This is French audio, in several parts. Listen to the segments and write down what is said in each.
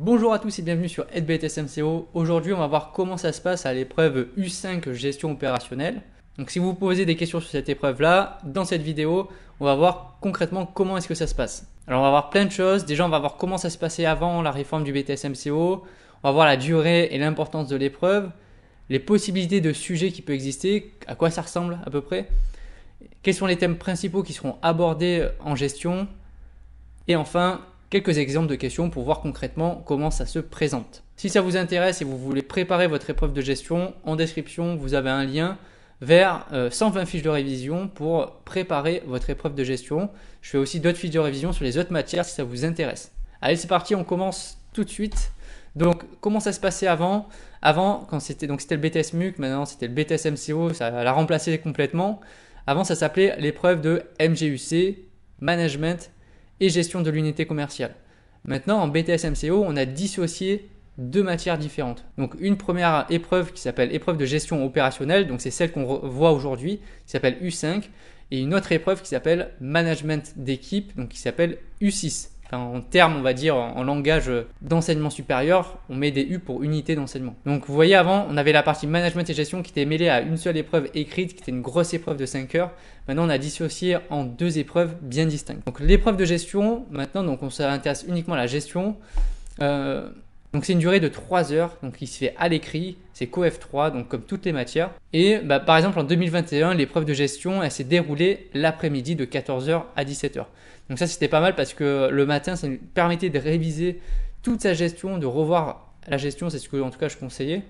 Bonjour à tous et bienvenue sur EdBetSMCO. Aujourd'hui, on va voir comment ça se passe à l'épreuve U5 gestion opérationnelle. Donc si vous vous posez des questions sur cette épreuve-là, dans cette vidéo, on va voir concrètement comment est-ce que ça se passe. Alors on va voir plein de choses. Déjà, on va voir comment ça se passait avant la réforme du BTSMCO. On va voir la durée et l'importance de l'épreuve, les possibilités de sujets qui peuvent exister, à quoi ça ressemble à peu près, quels sont les thèmes principaux qui seront abordés en gestion, et enfin quelques exemples de questions pour voir concrètement comment ça se présente. Si ça vous intéresse et vous voulez préparer votre épreuve de gestion, en description, vous avez un lien vers 120 euh, fiches de révision pour préparer votre épreuve de gestion. Je fais aussi d'autres fiches de révision sur les autres matières si ça vous intéresse. Allez, c'est parti, on commence tout de suite. Donc, comment ça se passait avant Avant, quand c'était donc c'était le BTS MUC, maintenant c'était le BTS MCO, ça l'a remplacé complètement. Avant, ça s'appelait l'épreuve de MGUC, Management et gestion de l'unité commerciale. Maintenant, en BTS MCO, on a dissocié deux matières différentes. Donc une première épreuve qui s'appelle épreuve de gestion opérationnelle, donc c'est celle qu'on voit aujourd'hui, qui s'appelle U5, et une autre épreuve qui s'appelle management d'équipe, donc qui s'appelle U6 en termes, on va dire, en, langage euh, d'enseignement supérieur, on met des U pour unité d'enseignement. Donc vous voyez, avant, on avait la partie management et gestion qui était mêlée à une seule épreuve écrite, qui était une grosse épreuve de 5 heures. Maintenant, on a dissocié en deux épreuves bien distinctes. Donc l'épreuve de gestion, maintenant, donc on s'intéresse uniquement à la gestion. Euh, donc c'est une durée de 3 heures, donc il se fait à l'écrit, c'est COF3, donc comme toutes les matières. Et bah, par exemple en 2021, l'épreuve de gestion, elle s'est déroulée l'après-midi de 14h à 17h. Donc ça, c'était pas mal parce que le matin, ça nous permettait de réviser toute sa gestion, de revoir la gestion, c'est ce que en tout cas je conseillais,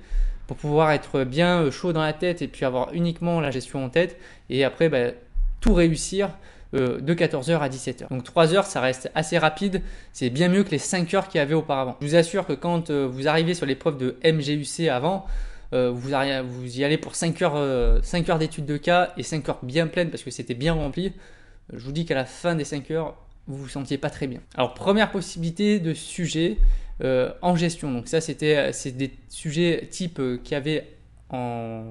pour pouvoir être bien euh, chaud dans la tête et puis avoir uniquement la gestion en tête et après bah, tout réussir euh, de 14h à 17h. Donc 3 heures, ça reste assez rapide, c'est bien mieux que les 5 heures qu'il y avait auparavant. Je vous assure que quand euh, vous arrivez sur l'épreuve de MGUC avant, vous, y allez pour 5 heures, 5 heures d'études de cas et 5 heures bien pleines parce que c'était bien rempli je vous dis qu'à la fin des 5 heures, vous vous sentiez pas très bien. Alors première possibilité de sujet euh, en gestion. Donc ça c'était c'est des sujets type euh, qu'il y avait en,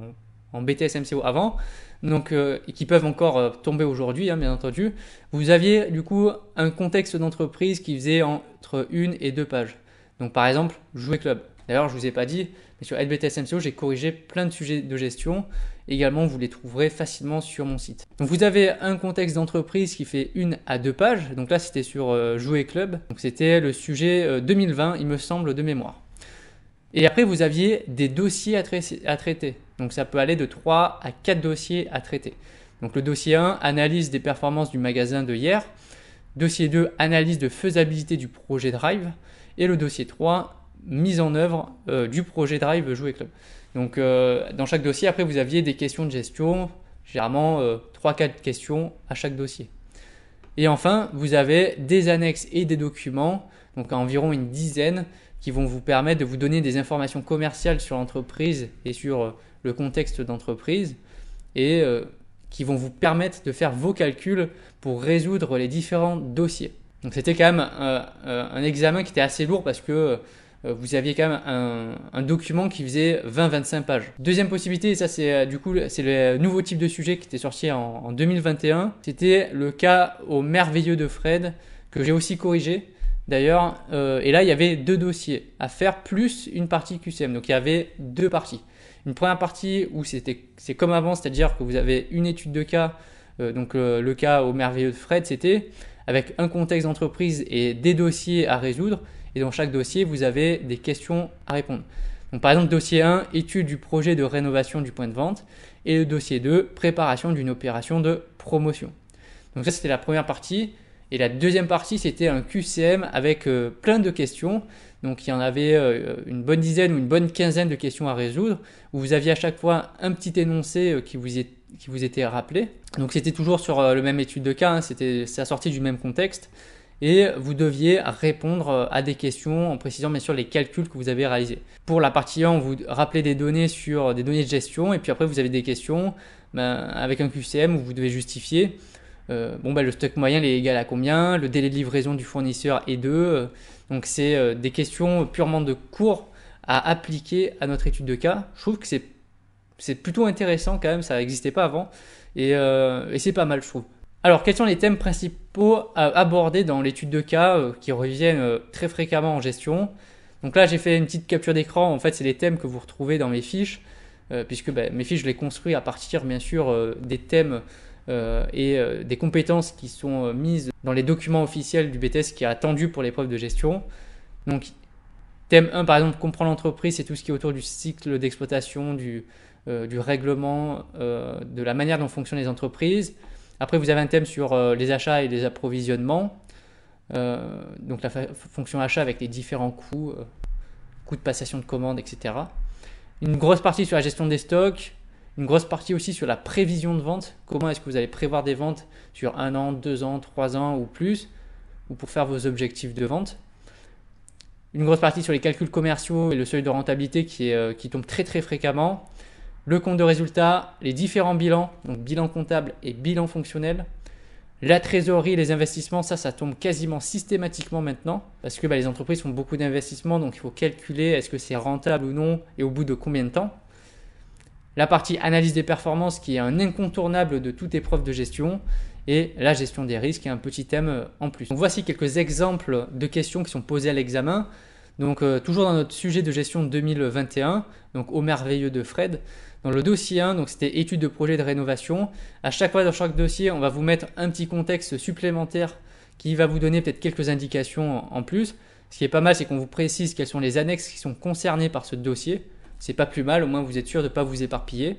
en BTS MCO avant, donc euh, et qui peuvent encore tomber aujourd'hui hein, bien entendu. Vous aviez du coup un contexte d'entreprise qui faisait entre une et deux pages. Donc par exemple jouer club. D'ailleurs, je ne vous ai pas dit, mais sur LBTS j'ai corrigé plein de sujets de gestion. Également, vous les trouverez facilement sur mon site. Donc, vous avez un contexte d'entreprise qui fait une à deux pages. Donc là, c'était sur euh, Jouer Club. Donc, c'était le sujet 2020, euh, il me semble, de mémoire. Et après, vous aviez des dossiers à, traiter. Donc, ça peut aller de 3 à 4 dossiers à traiter. Donc, le dossier 1, analyse des performances du magasin de hier. Dossier 2, analyse de faisabilité du projet Drive. Et le dossier 3, mise en œuvre euh, du projet Drive Jouer Club. Donc euh, dans chaque dossier, après vous aviez des questions de gestion, généralement 3-4 euh, questions à chaque dossier. Et enfin, vous avez des annexes et des documents, donc environ une dizaine, qui vont vous permettre de vous donner des informations commerciales sur l'entreprise et sur le contexte d'entreprise, et qui vont vous permettre de faire vos calculs pour résoudre les différents dossiers. Donc c'était quand même un examen qui était assez lourd parce que euh, vous aviez quand même un, document qui faisait 20-25 pages. Deuxième possibilité, et ça c'est euh, du coup c'est le nouveau type de sujet qui était sorti en, 2021, c'était le cas au merveilleux de Fred que j'ai aussi corrigé. D'ailleurs, euh, et là il y avait deux dossiers à faire plus une partie QCM, donc il y avait deux parties. Une première partie où c'était c'est comme avant, c'est-à-dire que vous avez une étude de cas, donc le cas au merveilleux de Fred, c'était avec un contexte d'entreprise et des dossiers à résoudre. Et dans chaque dossier, vous avez des questions à répondre. Donc, par exemple, dossier 1, étude du projet de rénovation du point de vente. Et le dossier 2, préparation d'une opération de promotion. Donc ça, c'était la première partie. Et la deuxième partie, c'était un QCM avec euh, plein de questions. Donc il y en avait euh, une bonne dizaine ou une bonne quinzaine de questions à résoudre, où vous aviez à chaque fois un petit énoncé euh, qui, vous qui vous était rappelé. Donc c'était toujours sur le même étude de cas, hein. c'était c'est du même contexte et vous deviez répondre euh, à des questions en précisant bien sûr les calculs que vous avez réalisés. Pour la partie 1, vous rappelez des données sur euh, des données de gestion et puis après vous avez des questions ben, avec un QCM où vous devez justifier euh, bon, ben, le stock moyen est égal à combien, le délai de livraison du fournisseur est 2. donc c'est des questions purement de cours à appliquer à notre étude de cas. Je trouve que c'est plutôt intéressant quand même, ça n'existait pas avant et c'est pas mal je trouve. Alors, quels sont les thèmes principaux abordés dans l'étude de cas euh, qui reviennent euh, très fréquemment en gestion Donc là, j'ai fait une petite capture d'écran. En fait, c'est les thèmes que vous retrouvez dans mes fiches, euh, puisque bah, mes fiches, je les construis à partir, bien sûr, des thèmes et des compétences qui sont mises dans les documents officiels du BTS qui est attendu pour l'épreuve de gestion. Donc, thème 1, par exemple, comprendre l'entreprise, c'est tout ce qui est autour du cycle d'exploitation, du règlement, de la manière dont fonctionnent les entreprises. Après, vous avez un thème sur euh, les achats et les approvisionnements. Euh, donc la fonction achat avec les différents coûts, euh, coûts de passation de commandes, etc. Une grosse partie sur la gestion des stocks, une grosse partie aussi sur la prévision de vente. Comment est-ce que vous allez prévoir des ventes sur un an, deux ans, trois ans ou plus, ou pour faire vos objectifs de vente. Une grosse partie sur les calculs commerciaux et le seuil de rentabilité qui, qui tombe très très fréquemment le compte de résultat, les différents bilans, donc bilan comptable et bilan fonctionnel, la trésorerie, les investissements, ça, ça tombe quasiment systématiquement maintenant parce que bah, les entreprises font beaucoup d'investissements, donc il faut calculer est-ce que c'est rentable ou non et au bout de combien de temps. La partie analyse des performances qui est un incontournable de toute épreuve de gestion et la gestion des risques est un petit thème euh, en plus. voici quelques exemples de questions qui sont posées à l'examen. Donc euh, toujours dans notre sujet de gestion 2021, donc au merveilleux de Fred, dans le dossier 1, donc c'était étude de projet de rénovation. À chaque fois dans chaque dossier, on va vous mettre un petit contexte supplémentaire qui va vous donner peut-être quelques indications en plus. Ce qui est pas mal, c'est qu'on vous précise quelles sont les annexes qui sont concernées par ce dossier. C'est pas plus mal, au moins vous êtes sûr de ne pas vous éparpiller.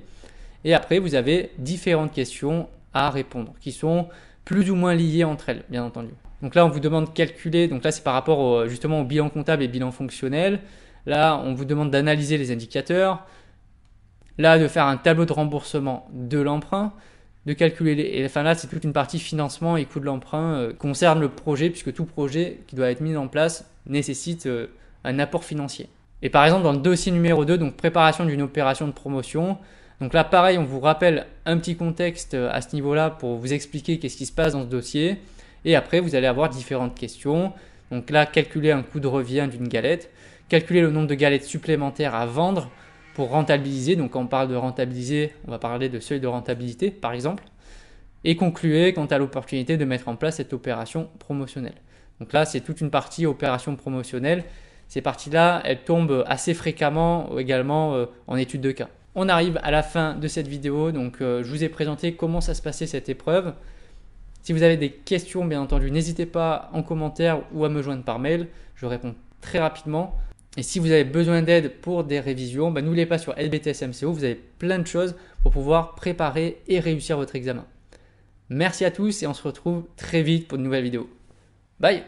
Et après, vous avez différentes questions à répondre qui sont plus ou moins liées entre elles, bien entendu. Donc là, on vous demande de calculer, donc là c'est par rapport justement au bilan comptable et bilan fonctionnel. Là, on vous demande d'analyser les indicateurs, Là, de faire un tableau de remboursement de l'emprunt, de calculer les. Et enfin là, c'est toute une partie financement et coût de l'emprunt euh, concerne le projet, puisque tout projet qui doit être mis en place nécessite euh, un apport financier. Et par exemple, dans le dossier numéro 2, donc préparation d'une opération de promotion, donc là, pareil, on vous rappelle un petit contexte euh, à ce niveau-là pour vous expliquer qu'est-ce qui se passe dans ce dossier. Et après, vous allez avoir différentes questions. Donc là, calculer un coût de revient d'une galette, calculer le nombre de galettes supplémentaires à vendre, pour rentabiliser. Donc quand on parle de rentabiliser, on va parler de seuil de rentabilité par exemple. Et concluer quant à l'opportunité de mettre en place cette opération promotionnelle. Donc là, c'est toute une partie opération promotionnelle. Ces parties-là, elles tombent assez fréquemment également euh, en étude de cas. On arrive à la fin de cette vidéo, donc euh, je vous ai présenté comment ça se passait cette épreuve. Si vous avez des questions, bien entendu, n'hésitez pas en commentaire ou à me joindre par mail. Je réponds très rapidement. Et si vous avez besoin d'aide pour des révisions, bah, n'oubliez pas sur LBTSMCO, vous avez plein de choses pour pouvoir préparer et réussir votre examen. Merci à tous et on se retrouve très vite pour de nouvelles vidéos. Bye